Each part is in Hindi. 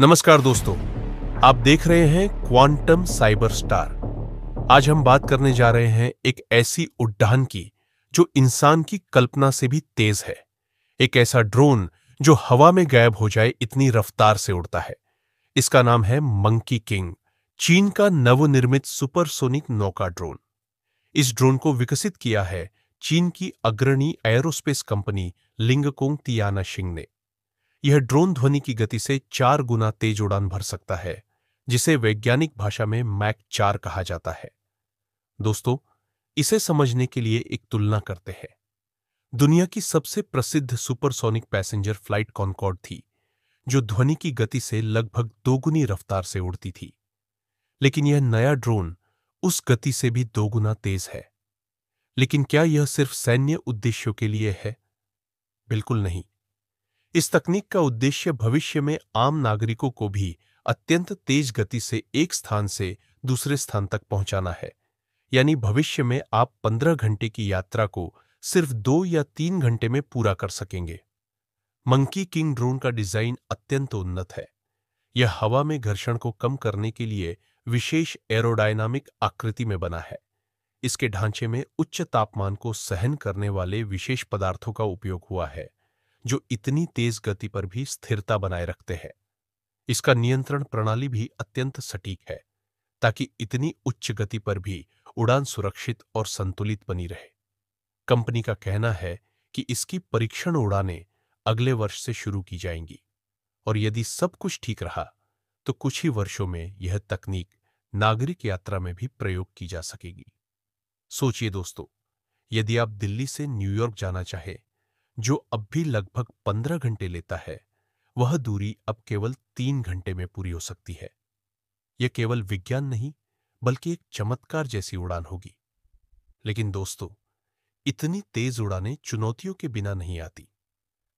नमस्कार दोस्तों आप देख रहे हैं क्वांटम साइबर स्टार आज हम बात करने जा रहे हैं एक ऐसी उड्डान की जो इंसान की कल्पना से भी तेज है एक ऐसा ड्रोन जो हवा में गायब हो जाए इतनी रफ्तार से उड़ता है इसका नाम है मंकी किंग चीन का नवनिर्मित सुपरसोनिक नौका ड्रोन इस ड्रोन को विकसित किया है चीन की अग्रणी एरोस्पेस कंपनी लिंगकोंग तियाना शिंग ने यह ड्रोन ध्वनि की गति से चार गुना तेज उड़ान भर सकता है जिसे वैज्ञानिक भाषा में मैक चार कहा जाता है दोस्तों इसे समझने के लिए एक तुलना करते हैं दुनिया की सबसे प्रसिद्ध सुपरसोनिक पैसेंजर फ्लाइट कॉनकॉर्ड थी जो ध्वनि की गति से लगभग दोगुनी रफ्तार से उड़ती थी लेकिन यह नया ड्रोन उस गति से भी दोगुना तेज है लेकिन क्या यह सिर्फ सैन्य उद्देश्यों के लिए है बिल्कुल नहीं इस तकनीक का उद्देश्य भविष्य में आम नागरिकों को भी अत्यंत तेज गति से एक स्थान से दूसरे स्थान तक पहुंचाना है यानी भविष्य में आप 15 घंटे की यात्रा को सिर्फ दो या तीन घंटे में पूरा कर सकेंगे मंकी किंग ड्रोन का डिजाइन अत्यंत उन्नत है यह हवा में घर्षण को कम करने के लिए विशेष एरोडायनामिक आकृति में बना है इसके ढांचे में उच्च तापमान को सहन करने वाले विशेष पदार्थों का उपयोग हुआ है जो इतनी तेज गति पर भी स्थिरता बनाए रखते हैं इसका नियंत्रण प्रणाली भी अत्यंत सटीक है ताकि इतनी उच्च गति पर भी उड़ान सुरक्षित और संतुलित बनी रहे कंपनी का कहना है कि इसकी परीक्षण उड़ानें अगले वर्ष से शुरू की जाएंगी और यदि सब कुछ ठीक रहा तो कुछ ही वर्षों में यह तकनीक नागरिक यात्रा में भी प्रयोग की जा सकेगी सोचिए दोस्तों यदि आप दिल्ली से न्यूयॉर्क जाना चाहें जो अब भी लगभग पंद्रह घंटे लेता है वह दूरी अब केवल तीन घंटे में पूरी हो सकती है यह केवल विज्ञान नहीं बल्कि एक चमत्कार जैसी उड़ान होगी लेकिन दोस्तों इतनी तेज उड़ानें चुनौतियों के बिना नहीं आती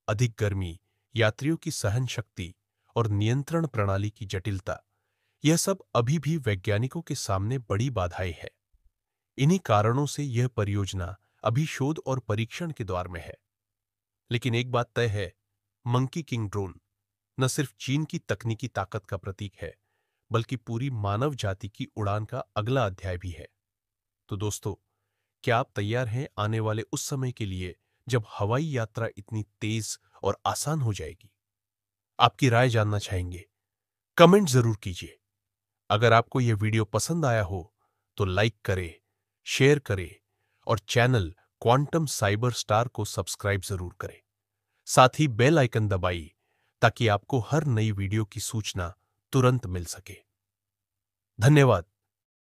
अधिक गर्मी यात्रियों की सहन शक्ति और नियंत्रण प्रणाली की जटिलता यह सब अभी भी वैज्ञानिकों के सामने बड़ी बाधाएं है इन्हीं कारणों से यह परियोजना अभी शोध और परीक्षण के द्वार में है लेकिन एक बात तय है मंकी किंग ड्रोन न सिर्फ चीन की तकनीकी ताकत का प्रतीक है बल्कि पूरी मानव जाति की उड़ान का अगला अध्याय भी है तो दोस्तों क्या आप तैयार हैं आने वाले उस समय के लिए जब हवाई यात्रा इतनी तेज और आसान हो जाएगी आपकी राय जानना चाहेंगे कमेंट जरूर कीजिए अगर आपको यह वीडियो पसंद आया हो तो लाइक करें शेयर करें और चैनल क्वांटम साइबर स्टार को सब्सक्राइब जरूर करें साथ ही बेल आइकन दबाइए ताकि आपको हर नई वीडियो की सूचना तुरंत मिल सके धन्यवाद